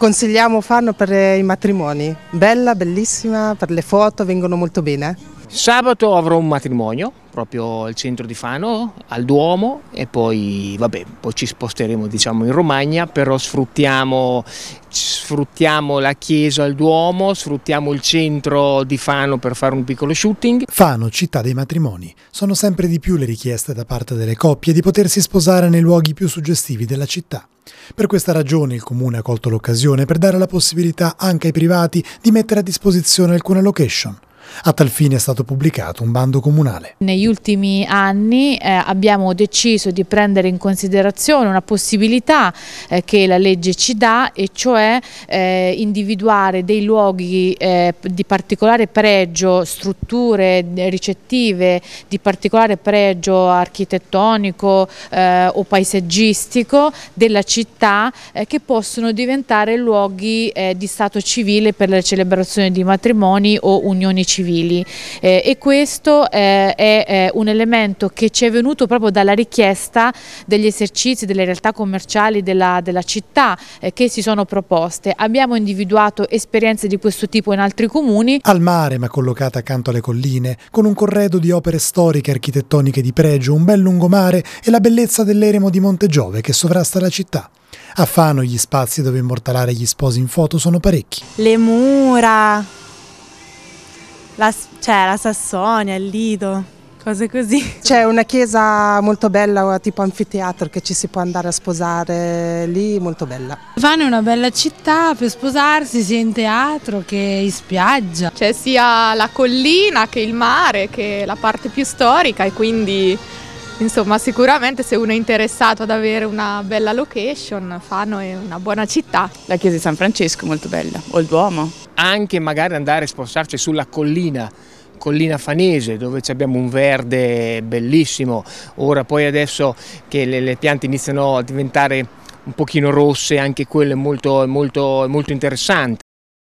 Consigliamo fanno per eh, i matrimoni, bella, bellissima, per le foto vengono molto bene. Sabato avrò un matrimonio proprio al centro di Fano, al Duomo e poi, vabbè, poi ci sposteremo diciamo, in Romagna, però sfruttiamo, sfruttiamo la chiesa al Duomo, sfruttiamo il centro di Fano per fare un piccolo shooting. Fano, città dei matrimoni. Sono sempre di più le richieste da parte delle coppie di potersi sposare nei luoghi più suggestivi della città. Per questa ragione il comune ha colto l'occasione per dare la possibilità anche ai privati di mettere a disposizione alcune location. A tal fine è stato pubblicato un bando comunale. Negli ultimi anni eh, abbiamo deciso di prendere in considerazione una possibilità eh, che la legge ci dà e cioè eh, individuare dei luoghi eh, di particolare pregio, strutture ricettive di particolare pregio architettonico eh, o paesaggistico della città eh, che possono diventare luoghi di stato civile per la celebrazione di matrimoni o unioni civili civili eh, e questo eh, è, eh, un elemento che ci è venuto proprio dalla richiesta degli esercizi, delle realtà commerciali della, della città eh, che si sono proposte. Abbiamo individuato esperienze di questo tipo in altri comuni. Al mare ma collocata accanto alle colline, con un corredo di opere storiche architettoniche di pregio, un bel lungomare e la bellezza dell'eremo di Monte Giove che sovrasta la città. A Fano gli spazi dove immortalare gli sposi in foto sono parecchi. Le mura, la, cioè, la Sassonia, il Lido, cose così. C'è una chiesa molto bella, tipo anfiteatro, che ci si può andare a sposare lì, molto bella. Fano è una bella città per sposarsi sia in teatro che in spiaggia. C'è sia la collina che il mare, che è la parte più storica e quindi... Insomma, sicuramente se uno è interessato ad avere una bella location, Fano è una buona città. La chiesa di San Francesco è molto bella, o il Duomo, anche magari andare a spostarci sulla collina collina fanese dove abbiamo un verde bellissimo ora poi adesso che le, le piante iniziano a diventare un pochino rosse anche quello è molto, molto, molto interessante